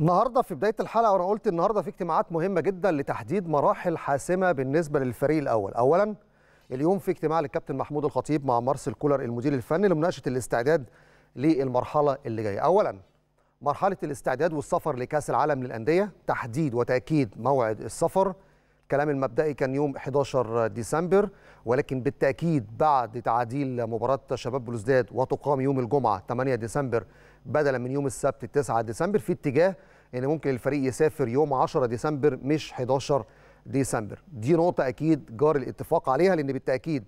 النهارده في بدايه الحلقه وانا قلت النهارده في اجتماعات مهمه جدا لتحديد مراحل حاسمه بالنسبه للفريق الاول، اولا اليوم في اجتماع للكابتن محمود الخطيب مع مارسيل كولر المدير الفني لمناقشه الاستعداد للمرحله اللي جايه، اولا مرحله الاستعداد والسفر لكاس العالم للانديه، تحديد وتاكيد موعد السفر الكلام المبدئي كان يوم 11 ديسمبر ولكن بالتاكيد بعد تعديل مباراه شباب بلوزداد وتقام يوم الجمعه 8 ديسمبر بدلا من يوم السبت 9 ديسمبر في اتجاه ان ممكن الفريق يسافر يوم 10 ديسمبر مش 11 ديسمبر دي نقطه اكيد جار الاتفاق عليها لان بالتاكيد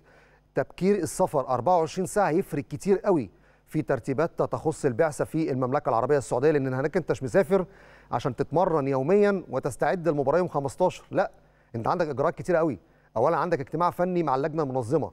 تبكير السفر 24 ساعه يفرق كتير قوي في ترتيبات تخص البعثه في المملكه العربيه السعوديه لان هناك انت مش مسافر عشان تتمرن يوميا وتستعد للمباراه يوم 15 لا انت عندك اجراءات كتيره قوي اولا عندك اجتماع فني مع اللجنه المنظمه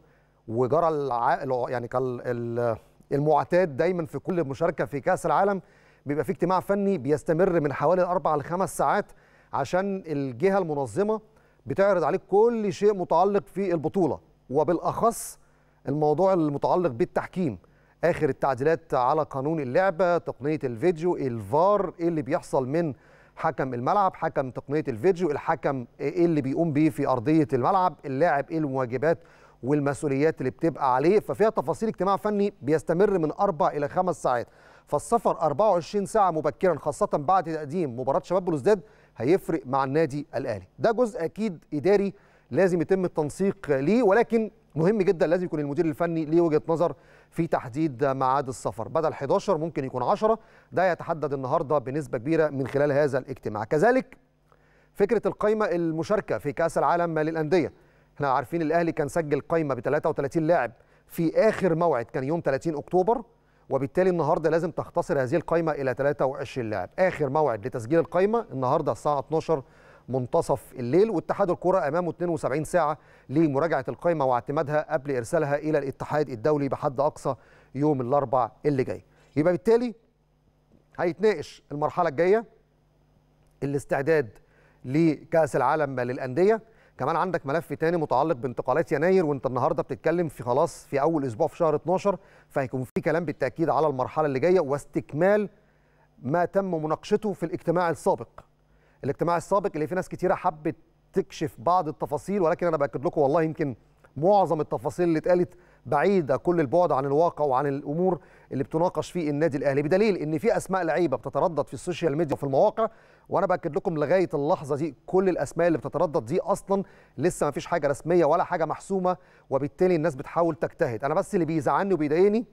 وجرى الع... يعني كال... المعتاد دايما في كل مشاركه في كاس العالم بيبقى في اجتماع فني بيستمر من حوالي اربع لخمس ساعات عشان الجهه المنظمه بتعرض عليك كل شيء متعلق في البطوله وبالاخص الموضوع المتعلق بالتحكيم اخر التعديلات على قانون اللعبه تقنيه الفيديو الفار ايه اللي بيحصل من حكم الملعب حكم تقنيه الفيديو الحكم ايه اللي بيقوم بيه في ارضيه الملعب اللاعب ايه المواجبات والمسؤوليات اللي بتبقى عليه ففيها تفاصيل اجتماع فني بيستمر من اربع الى خمس ساعات فالسفر 24 ساعه مبكرا خاصه بعد تقديم مباراه شباب بلوزداد هيفرق مع النادي الاهلي ده جزء اكيد اداري لازم يتم التنسيق ليه ولكن مهم جدا لازم يكون المدير الفني ليه وجهه نظر في تحديد ميعاد السفر بدل 11 ممكن يكون 10 ده يتحدد النهارده بنسبه كبيره من خلال هذا الاجتماع كذلك فكره القايمه المشاركه في كاس العالم للانديه احنا عارفين الاهلي كان سجل قايمه ب 33 لاعب في اخر موعد كان يوم 30 اكتوبر وبالتالي النهارده لازم تختصر هذه القايمه الى 23 لاعب اخر موعد لتسجيل القايمه النهارده الساعه 12 منتصف الليل واتحاد الكرة أمامه 72 ساعة لمراجعة القائمة واعتمادها قبل إرسالها إلى الاتحاد الدولي بحد أقصى يوم الأربع اللي جاي يبقى بالتالي هيتناقش المرحلة الجاية الاستعداد لكأس العالم للأندية كمان عندك ملف تاني متعلق بانتقالات يناير وانت النهارده بتتكلم في خلاص في اول اسبوع في شهر 12 فهيكون في كلام بالتاكيد على المرحله اللي جايه واستكمال ما تم مناقشته في الاجتماع السابق الاجتماع السابق اللي فيه ناس كتيره حبت تكشف بعض التفاصيل ولكن انا باكد لكم والله يمكن معظم التفاصيل اللي اتقالت بعيده كل البعد عن الواقع وعن الامور اللي بتناقش فيه النادي الاهلي بدليل ان في اسماء لعيبه بتتردد في السوشيال ميديا وفي المواقع وانا باكد لكم لغايه اللحظه دي كل الاسماء اللي بتتردد دي اصلا لسه ما فيش حاجه رسميه ولا حاجه محسومه وبالتالي الناس بتحاول تجتهد انا بس اللي بيزعلني وبيضايقني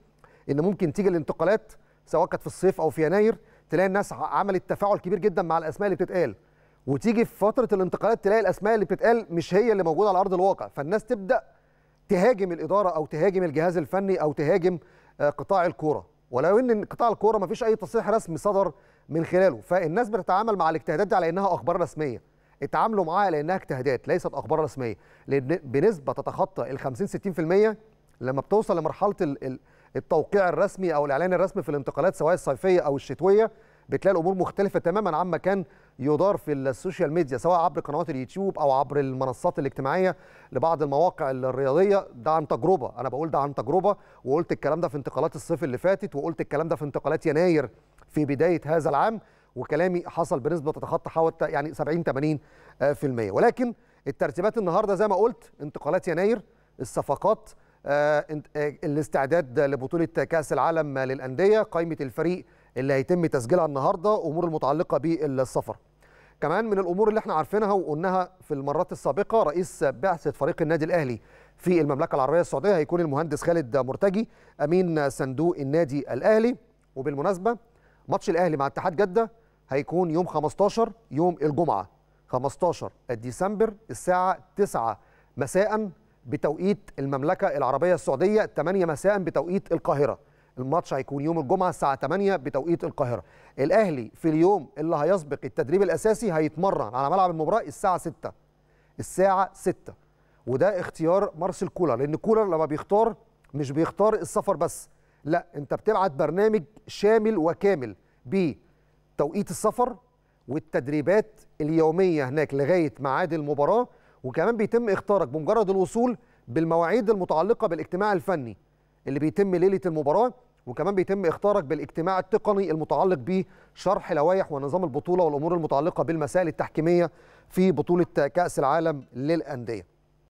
ان ممكن تيجي الانتقالات سواء كانت في الصيف او في يناير تلاقي الناس عملت تفاعل كبير جدا مع الاسماء اللي بتتقال وتيجي في فتره الانتقالات تلاقي الاسماء اللي بتتقال مش هي اللي موجوده على ارض الواقع فالناس تبدا تهاجم الاداره او تهاجم الجهاز الفني او تهاجم آه، قطاع الكوره ولو ان قطاع الكوره ما فيش اي تصريح رسمي صدر من خلاله فالناس بتتعامل مع الاجتهادات دي على انها اخبار رسميه اتعاملوا معاها لانها اجتهادات ليست اخبار رسميه لان بنسبه تتخطى ال 50 60% لما بتوصل لمرحله ال التوقيع الرسمي او الاعلان الرسمي في الانتقالات سواء الصيفيه او الشتويه بتلاقي الامور مختلفه تماما عما كان يدار في السوشيال ميديا سواء عبر قنوات اليوتيوب او عبر المنصات الاجتماعيه لبعض المواقع الرياضيه ده عن تجربه انا بقول ده عن تجربه وقلت الكلام ده في انتقالات الصيف اللي فاتت وقلت الكلام ده في انتقالات يناير في بدايه هذا العام وكلامي حصل بنسبه تتخطى حوالي يعني 70 80% آه، ولكن الترتيبات النهارده زي ما قلت انتقالات يناير الصفقات آه، آه، الاستعداد لبطولة كأس العالم للأندية قائمة الفريق اللي هيتم تسجيلها النهاردة أمور المتعلقة بالسفر كمان من الأمور اللي احنا عارفينها وقلناها في المرات السابقة رئيس بعثة فريق النادي الأهلي في المملكة العربية السعودية هيكون المهندس خالد مرتجي أمين صندوق النادي الأهلي وبالمناسبة ماتش الأهلي مع اتحاد جدة هيكون يوم 15 يوم الجمعة 15 ديسمبر الساعة 9 مساءً بتوقيت المملكة العربية السعودية 8 مساء بتوقيت القاهرة الماتش هيكون يوم الجمعة الساعة 8 بتوقيت القاهرة الأهلي في اليوم اللي هيسبق التدريب الأساسي هيتمرن على ملعب المباراة الساعة 6 الساعة 6 وده اختيار مارسيل كولر لأن كولر لما بيختار مش بيختار السفر بس لا أنت بتبعت برنامج شامل وكامل بتوقيت السفر والتدريبات اليومية هناك لغاية ميعاد المباراة وكمان بيتم اختيارك بمجرد الوصول بالمواعيد المتعلقه بالاجتماع الفني اللي بيتم ليله المباراه وكمان بيتم اختيارك بالاجتماع التقني المتعلق بشرح لوائح ونظام البطوله والامور المتعلقه بالمسائل التحكيميه في بطوله كاس العالم للانديه